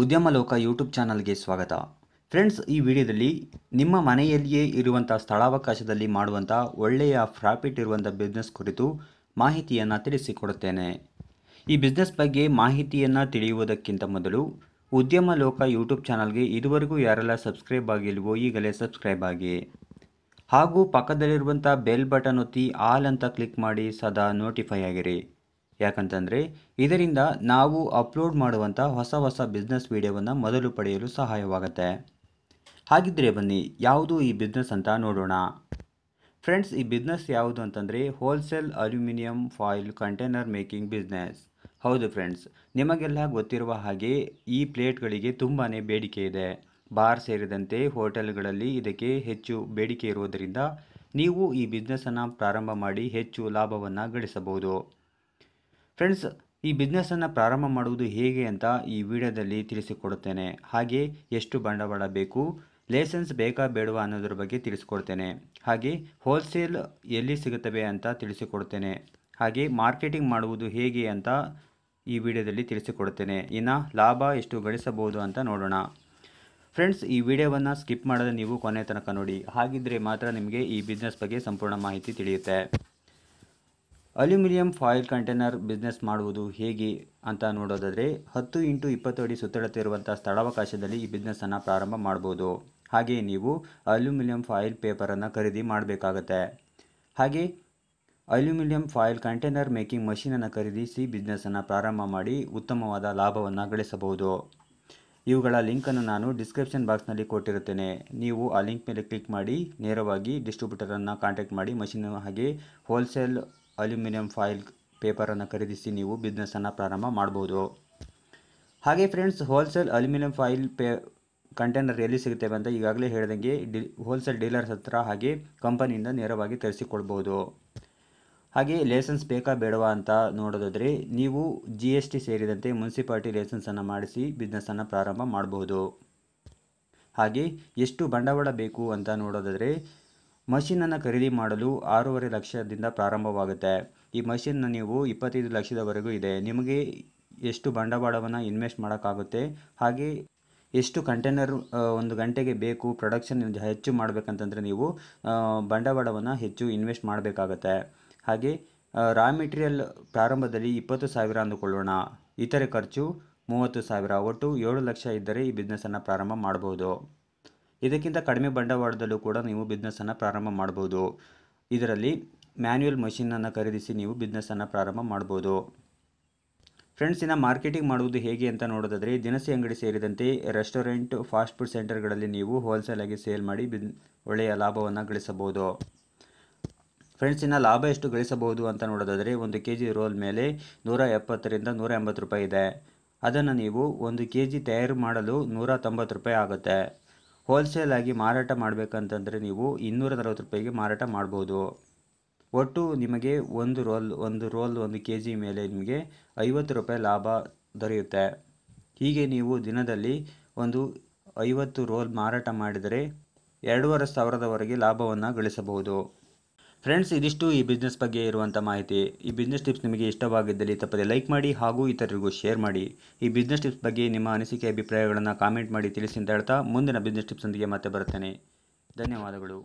ಉದ್ಯಮ ಲೋಕ ಯೂಟ್ಯೂಬ್ ಚಾನಲ್ಗೆ ಸ್ವಾಗತ ಫ್ರೆಂಡ್ಸ್ ಈ ವಿಡಿಯೋದಲ್ಲಿ ನಿಮ್ಮ ಮನೆಯಲ್ಲಿಯೇ ಇರುವಂಥ ಸ್ಥಳಾವಕಾಶದಲ್ಲಿ ಮಾಡುವಂಥ ಒಳ್ಳೆಯ ಪ್ರಾಫಿಟ್ ಇರುವಂಥ ಬಿಸ್ನೆಸ್ ಕುರಿತು ಮಾಹಿತಿಯನ್ನು ತಿಳಿಸಿಕೊಡುತ್ತೇನೆ ಈ ಬಿಸ್ನೆಸ್ ಬಗ್ಗೆ ಮಾಹಿತಿಯನ್ನು ತಿಳಿಯುವುದಕ್ಕಿಂತ ಮೊದಲು ಉದ್ಯಮ ಲೋಕ ಯೂಟ್ಯೂಬ್ ಚಾನಲ್ಗೆ ಇದುವರೆಗೂ ಯಾರೆಲ್ಲ ಸಬ್ಸ್ಕ್ರೈಬ್ ಆಗಿಲ್ವೋ ಈಗಲೇ ಸಬ್ಸ್ಕ್ರೈಬ್ ಆಗಿ ಹಾಗೂ ಪಕ್ಕದಲ್ಲಿರುವಂಥ ಬೆಲ್ ಬಟನ್ ಒತ್ತಿ ಆಲ್ ಅಂತ ಕ್ಲಿಕ್ ಮಾಡಿ ಸದಾ ನೋಟಿಫೈ ಆಗಿರಿ ಯಾಕಂತಂದರೆ ಇದರಿಂದ ನಾವು ಅಪ್ಲೋಡ್ ಮಾಡುವಂಥ ಹೊಸ ಹೊಸ ಬಿಸ್ನೆಸ್ ವಿಡಿಯೋವನ್ನು ಮೊದಲು ಪಡೆಯಲು ಸಹಾಯವಾಗುತ್ತೆ ಹಾಗಿದ್ದರೆ ಬನ್ನಿ ಯಾವುದು ಈ ಬಿಸ್ನೆಸ್ ಅಂತ ನೋಡೋಣ ಫ್ರೆಂಡ್ಸ್ ಈ ಬಿಸ್ನೆಸ್ ಯಾವುದು ಅಂತಂದರೆ wholesale aluminium foil container making business ಹೌದು ಫ್ರೆಂಡ್ಸ್ ನಿಮಗೆಲ್ಲ ಗೊತ್ತಿರುವ ಹಾಗೆ ಈ ಪ್ಲೇಟ್ಗಳಿಗೆ ತುಂಬಾ ಬೇಡಿಕೆ ಇದೆ ಬಾರ್ ಸೇರಿದಂತೆ ಹೋಟೆಲ್ಗಳಲ್ಲಿ ಇದಕ್ಕೆ ಹೆಚ್ಚು ಬೇಡಿಕೆ ಇರುವುದರಿಂದ ನೀವು ಈ ಬಿಸ್ನೆಸ್ಸನ್ನು ಪ್ರಾರಂಭ ಮಾಡಿ ಹೆಚ್ಚು ಲಾಭವನ್ನು ಗಳಿಸಬಹುದು ಫ್ರೆಂಡ್ಸ್ ಈ ಬಿಸ್ನೆಸ್ಸನ್ನು ಪ್ರಾರಂಭ ಮಾಡುವುದು ಹೇಗೆ ಅಂತ ಈ ವಿಡಿಯೋದಲ್ಲಿ ತಿಳಿಸಿಕೊಡುತ್ತೇನೆ ಹಾಗೆ ಎಷ್ಟು ಬಂಡವಾಳ ಬೇಕು ಲೈಸೆನ್ಸ್ ಬೇಕಾ ಬೇಡವಾ ಅನ್ನೋದ್ರ ಬಗ್ಗೆ ತಿಳಿಸ್ಕೊಡ್ತೇನೆ ಹಾಗೆ ಹೋಲ್ಸೇಲ್ ಎಲ್ಲಿ ಸಿಗುತ್ತವೆ ಅಂತ ತಿಳಿಸಿಕೊಡ್ತೇನೆ ಹಾಗೆ ಮಾರ್ಕೆಟಿಂಗ್ ಮಾಡುವುದು ಹೇಗೆ ಅಂತ ಈ ವಿಡಿಯೋದಲ್ಲಿ ತಿಳಿಸಿಕೊಡ್ತೇನೆ ಇನ್ನು ಲಾಭ ಎಷ್ಟು ಗಳಿಸಬಹುದು ಅಂತ ನೋಡೋಣ ಫ್ರೆಂಡ್ಸ್ ಈ ವಿಡಿಯೋವನ್ನು ಸ್ಕಿಪ್ ಮಾಡದೆ ನೀವು ಕೊನೆ ತನಕ ನೋಡಿ ಹಾಗಿದ್ದರೆ ಮಾತ್ರ ನಿಮಗೆ ಈ ಬಿಸ್ನೆಸ್ ಬಗ್ಗೆ ಸಂಪೂರ್ಣ ಮಾಹಿತಿ ತಿಳಿಯುತ್ತೆ ಅಲ್ಯೂಮಿನಿಯಂ ಫಾಯಿಲ್ ಕಂಟೈನರ್ ಬಿಸ್ನೆಸ್ ಮಾಡುವುದು ಹೇಗೆ ಅಂತ ನೋಡೋದಾದರೆ ಹತ್ತು ಇಂಟು ಇಪ್ಪತ್ತು ಅಡಿ ಸುತ್ತಳತೆ ಸ್ಥಳಾವಕಾಶದಲ್ಲಿ ಈ ಬಿಸ್ನೆಸ್ಸನ್ನು ಪ್ರಾರಂಭ ಮಾಡ್ಬೋದು ಹಾಗೆಯೇ ನೀವು ಅಲ್ಯೂಮಿನಿಯಂ ಫಾಯಿಲ್ ಪೇಪರನ್ನು ಖರೀದಿ ಮಾಡಬೇಕಾಗತ್ತೆ ಹಾಗೆ ಅಲ್ಯೂಮಿನಿಯಂ ಫಾಯಿಲ್ ಕಂಟೈನರ್ ಮೇಕಿಂಗ್ ಮಷೀನನ್ನು ಖರೀದಿಸಿ ಬಿಸ್ನೆಸ್ಸನ್ನು ಪ್ರಾರಂಭ ಮಾಡಿ ಉತ್ತಮವಾದ ಲಾಭವನ್ನು ಗಳಿಸಬಹುದು ಇವುಗಳ ಲಿಂಕನ್ನು ನಾನು ಡಿಸ್ಕ್ರಿಪ್ಷನ್ ಬಾಕ್ಸ್ನಲ್ಲಿ ಕೊಟ್ಟಿರುತ್ತೇನೆ ನೀವು ಆ ಲಿಂಕ್ ಮೇಲೆ ಕ್ಲಿಕ್ ಮಾಡಿ ನೇರವಾಗಿ ಡಿಸ್ಟ್ರಿಬ್ಯೂಟರನ್ನು ಕಾಂಟ್ಯಾಕ್ಟ್ ಮಾಡಿ ಮಷೀನ್ ಹಾಗೆ ಹೋಲ್ಸೇಲ್ ಅಲ್ಯೂಮಿನಿಯಂ ಫಾಯಿಲ್ ಪೇಪರನ್ನು ಖರೀದಿಸಿ ನೀವು ಬಿಸ್ನೆಸ್ಸನ್ನು ಪ್ರಾರಂಭ ಮಾಡ್ಬೋದು ಹಾಗೆ ಫ್ರೆಂಡ್ಸ್ ಹೋಲ್ಸೇಲ್ ಅಲ್ಯೂಮಿನಿಯಂ ಫಾಯಿಲ್ ಪೇ ಕಂಟೈನರ್ ಎಲ್ಲಿ ಸಿಗುತ್ತೆ ಅಂತ ಈಗಾಗಲೇ ಹೇಳ್ದಂಗೆ ಡಿ ಹೋಲ್ಸೇಲ್ ಡೀಲರ್ಸ್ ಹತ್ರ ಹಾಗೆ ಕಂಪನಿಯಿಂದ ನೇರವಾಗಿ ತರಿಸಿಕೊಳ್ಬೋದು ಹಾಗೆ ಲೈಸೆನ್ಸ್ ಬೇಕಾ ಬೇಡವಾ ಅಂತ ನೋಡೋದಾದರೆ ನೀವು ಜಿ ಎಸ್ ಟಿ ಸೇರಿದಂತೆ ಮುನ್ಸಿಪಾಲ್ಟಿ ಲೈಸೆನ್ಸನ್ನು ಮಾಡಿಸಿ ಬಿಸ್ನೆಸ್ಸನ್ನು ಪ್ರಾರಂಭ ಮಾಡಬಹುದು ಹಾಗೆ ಎಷ್ಟು ಬಂಡವಾಳ ಬೇಕು ಅಂತ ನೋಡೋದಾದರೆ ಮಷೀನನ್ನು ಖರೀದಿ ಮಾಡಲು ಆರೂವರೆ ಲಕ್ಷದಿಂದ ಪ್ರಾರಂಭವಾಗುತ್ತೆ ಈ ಮಷಿನ್ನ ನೀವು ಇಪ್ಪತ್ತೈದು ಲಕ್ಷದವರೆಗೂ ಇದೆ ನಿಮಗೆ ಎಷ್ಟು ಬಂಡವಾಳವನ್ನು ಇನ್ವೆಸ್ಟ್ ಮಾಡೋಕ್ಕಾಗುತ್ತೆ ಹಾಗೆ ಎಷ್ಟು ಕಂಟೈನರ್ ಒಂದು ಗಂಟೆಗೆ ಬೇಕು ಪ್ರೊಡಕ್ಷನ್ ಹೆಚ್ಚು ಮಾಡಬೇಕಂತಂದರೆ ನೀವು ಬಂಡವಾಳವನ್ನು ಹೆಚ್ಚು ಇನ್ವೆಸ್ಟ್ ಮಾಡಬೇಕಾಗತ್ತೆ ಹಾಗೆ ರಾ ಮೆಟೀರಿಯಲ್ ಪ್ರಾರಂಭದಲ್ಲಿ ಇಪ್ಪತ್ತು ಸಾವಿರ ಅಂದುಕೊಳ್ಳೋಣ ಇತರೆ ಖರ್ಚು ಮೂವತ್ತು ಸಾವಿರ ಒಟ್ಟು ಏಳು ಲಕ್ಷ ಇದ್ದರೆ ಈ ಬಿಸ್ನೆಸ್ಸನ್ನು ಪ್ರಾರಂಭ ಮಾಡ್ಬೋದು ಇದಕ್ಕಿಂತ ಕಡಿಮೆ ಬಂಡವಾಳದಲ್ಲೂ ಕೂಡ ನೀವು ಬಿಸ್ನೆಸ್ಸನ್ನು ಪ್ರಾರಂಭ ಮಾಡ್ಬೋದು ಇದರಲ್ಲಿ ಮ್ಯಾನ್ಯುಯಲ್ ಮಷಿನನ್ನು ಖರೀದಿಸಿ ನೀವು ಬಿಸ್ನೆಸ್ಸನ್ನು ಪ್ರಾರಂಭ ಮಾಡ್ಬೋದು ಫ್ರೆಂಡ್ಸ್ ಇನ್ನು ಮಾರ್ಕೆಟಿಂಗ್ ಮಾಡುವುದು ಹೇಗೆ ಅಂತ ನೋಡೋದಾದರೆ ದಿನಸಿ ಅಂಗಡಿ ಸೇರಿದಂತೆ ರೆಸ್ಟೋರೆಂಟ್ ಫಾಸ್ಟ್ ಫುಡ್ ಸೆಂಟರ್ಗಳಲ್ಲಿ ನೀವು ಹೋಲ್ಸೇಲಾಗಿ ಸೇಲ್ ಮಾಡಿ ಬಿನ್ ಒಳ್ಳೆಯ ಲಾಭವನ್ನು ಗಳಿಸಬಹುದು ಫ್ರೆಂಡ್ಸ್ ಇನ್ನು ಲಾಭ ಎಷ್ಟು ಗಳಿಸಬಹುದು ಅಂತ ನೋಡೋದಾದರೆ ಒಂದು ಕೆ ಜಿ ರೋಲ್ ಮೇಲೆ ನೂರ ಎಪ್ಪತ್ತರಿಂದ ನೂರ ಎಂಬತ್ತು ರೂಪಾಯಿ ಇದೆ ಅದನ್ನು ನೀವು ಒಂದು ಕೆ ಜಿ ತಯಾರು ಮಾಡಲು ನೂರ ತೊಂಬತ್ತು ರೂಪಾಯಿ ಆಗುತ್ತೆ ಹೋಲ್ಸೇಲ್ ಆಗಿ ಮಾರಾಟ ಮಾಡಬೇಕಂತಂದರೆ ನೀವು ಇನ್ನೂರ ನಲವತ್ತು ರೂಪಾಯಿಗೆ ಮಾರಾಟ ಮಾಡ್ಬೋದು ಒಟ್ಟು ನಿಮಗೆ ಒಂದು ರೋಲ್ ಒಂದು ರೋಲ್ ಒಂದು ಕೆ ಜಿ ಮೇಲೆ ನಿಮಗೆ ಐವತ್ತು ರೂಪಾಯಿ ಲಾಭ ದೊರೆಯುತ್ತೆ ಹೀಗೆ ನೀವು ದಿನದಲ್ಲಿ ಒಂದು ಐವತ್ತು ರೋಲ್ ಮಾರಾಟ ಮಾಡಿದರೆ ಎರಡೂವರೆ ಸಾವಿರದವರೆಗೆ ಲಾಭವನ್ನು ಗಳಿಸಬಹುದು ಫ್ರೆಂಡ್ಸ್ ಇದಿಷ್ಟು ಈ ಬಿಸ್ನೆಸ್ ಬಗ್ಗೆ ಇರುವಂಥ ಮಾಹಿತಿ ಈ ಬಿಸ್ನೆಸ್ ಟಿಪ್ಸ್ ನಿಮಗೆ ಇಷ್ಟವಾಗಿದ್ದಲ್ಲಿ ತಪ್ಪದೆ ಲೈಕ್ ಮಾಡಿ ಹಾಗೂ ಇತರರಿಗೂ ಶೇರ್ ಮಾಡಿ ಈ ಬಿಸ್ನೆಸ್ ಟಿಪ್ಸ್ ಬಗ್ಗೆ ನಿಮ್ಮ ಅನಿಸಿಕೆ ಅಭಿಪ್ರಾಯಗಳನ್ನು ಕಾಮೆಂಟ್ ಮಾಡಿ ತಿಳಿಸಿ ಅಂತ ಹೇಳ್ತಾ ಮುಂದಿನ ಬಿಸ್ನೆಸ್ ಟಿಪ್ಸ್ ಒಂದಿಗೆ ಮತ್ತೆ ಬರ್ತೇನೆ ಧನ್ಯವಾದಗಳು